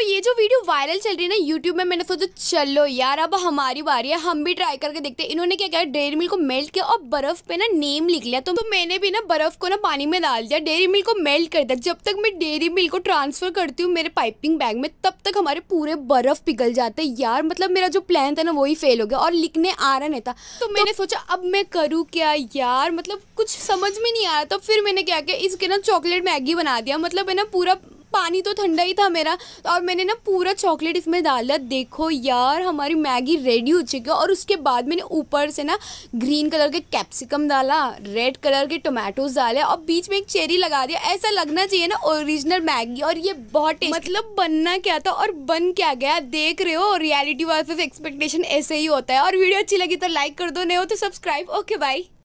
तो ये जो वीडियो वायरल चल रही है ना यूट्यूब में मैंने सोचा चलो यार अब हमारी बारी है हम भी ट्राई करके देखते हैं इन्होंने क्या किया डेयरी मिल्क को मेल्ट किया और बर्फ पे ना नेम लिख लिया तो, तो मैंने भी ना बर्फ को ना पानी में डाल दिया डेयरी मिल्क को मेल्ट कर दिया जब तक मैं डेयरी मिल्क को ट्रांसफर करती हूँ मेरे पाइपिंग बैग में तब तक हमारे पूरे बर्फ पिघल जाते हैं यार मतलब मेरा जो प्लान था ना वही फेल हो गया और लिखने आ रहा नहीं था तो, तो मैंने सोचा अब मैं करूँ क्या यार मतलब कुछ समझ में नहीं आ रहा था तो फिर मैंने क्या किया इसके ना चॉकलेट मैगी बना दिया मतलब है ना पूरा पानी तो ठंडा ही था मेरा और मैंने ना पूरा चॉकलेट इसमें डाला देखो यार हमारी मैगी रेडी हो चुकी है और उसके बाद मैंने ऊपर से ना ग्रीन कलर के कैप्सिकम डाला रेड कलर के टोमेटोज डाले और बीच में एक चेरी लगा दिया ऐसा लगना चाहिए ना ओरिजिनल मैगी और ये बहुत मतलब बनना क्या था और बन क्या गया देख रहे हो रियलिटी वर्सेस एक्सपेक्टेशन ऐसे ही होता है और वीडियो अच्छी लगी तो लाइक कर दो नहीं हो तो सब्सक्राइब ओके बाय